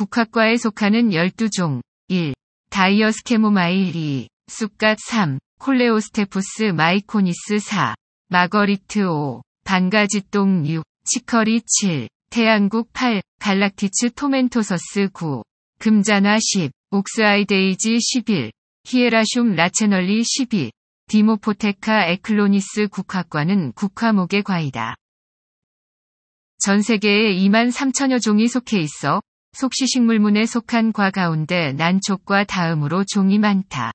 국화과에 속하는 12종 1. 다이어스케모마일 2. 쑥갓 3. 콜레오스테프스 마이코니스 4. 마거리트 5. 반가지똥 6. 치커리 7. 태양국 8. 갈락티츠 토멘토서스 9. 금잔화 10. 옥스아이데이지 11. 히에라슘 라체널리 12. 디모포테카 에클로니스 국화과는 국화목의 과이다. 전 세계에 2만 3천여 종이 속해 있어 속시식물문에 속한 과 가운데 난촉과 다음으로 종이 많다.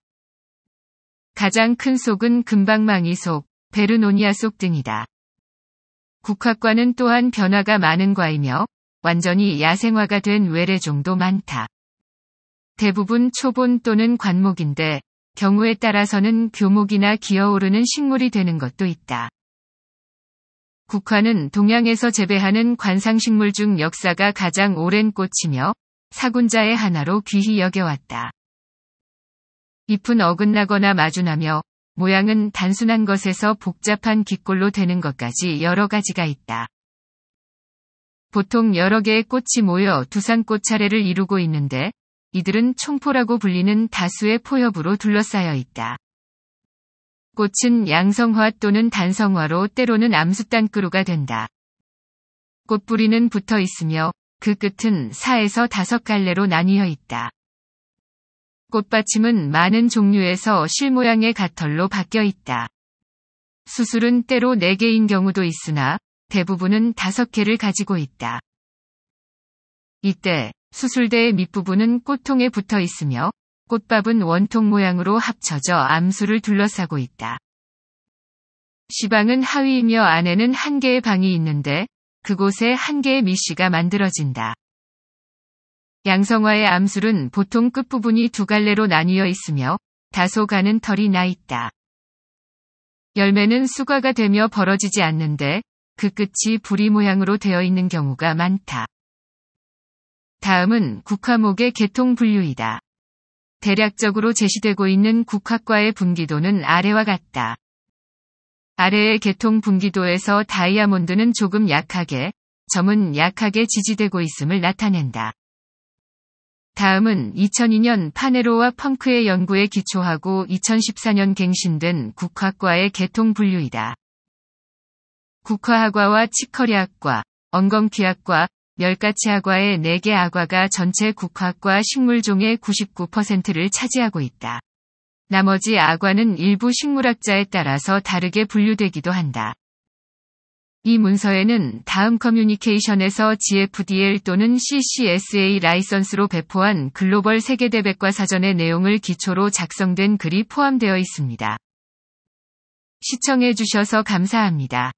가장 큰 속은 금방망이속, 베르노니아속 등이다. 국화과는 또한 변화가 많은 과이며 완전히 야생화가 된 외래종도 많다. 대부분 초본 또는 관목인데 경우에 따라서는 교목이나 기어오르는 식물이 되는 것도 있다. 국화는 동양에서 재배하는 관상식물 중 역사가 가장 오랜 꽃이며 사군자의 하나로 귀히 여겨왔다. 잎은 어긋나거나 마주나며 모양은 단순한 것에서 복잡한 깃골로 되는 것까지 여러 가지가 있다. 보통 여러 개의 꽃이 모여 두산꽃 차례를 이루고 있는데 이들은 총포라고 불리는 다수의 포엽으로 둘러싸여 있다. 꽃은 양성화 또는 단성화로 때로는 암수단그루가 된다. 꽃뿌리는 붙어 있으며 그 끝은 4에서 5갈래로 나뉘어 있다. 꽃받침은 많은 종류에서 실 모양의 가털로 바뀌어 있다. 수술은 때로 4개인 경우도 있으나 대부분은 5개를 가지고 있다. 이때 수술대의 밑부분은 꽃통에 붙어 있으며 꽃밥은 원통 모양으로 합쳐져 암수를 둘러싸고 있다. 시방은 하위이며 안에는 한 개의 방이 있는데 그곳에 한 개의 미시가 만들어진다. 양성화의 암술은 보통 끝부분이 두 갈래로 나뉘어 있으며 다소 가는 털이 나 있다. 열매는 수과가 되며 벌어지지 않는데 그 끝이 부리 모양으로 되어 있는 경우가 많다. 다음은 국화목의 개통 분류이다. 대략적으로 제시되고 있는 국학과의 분기도는 아래와 같다. 아래의 개통 분기도에서 다이아몬드는 조금 약하게, 점은 약하게 지지되고 있음을 나타낸다. 다음은 2002년 파네로와 펑크의 연구에 기초하고 2014년 갱신된 국화과의 개통 분류이다. 국화학과와 치커리학과, 엉겅퀴학과, 10가치 아과의 4개 아과가 전체 국화과 식물종의 99%를 차지하고 있다. 나머지 아과는 일부 식물학자에 따라서 다르게 분류되기도 한다. 이 문서에는 다음 커뮤니케이션에서 GFDL 또는 CCSA 라이선스로 배포한 글로벌 세계대백과 사전의 내용을 기초로 작성된 글이 포함되어 있습니다. 시청해주셔서 감사합니다.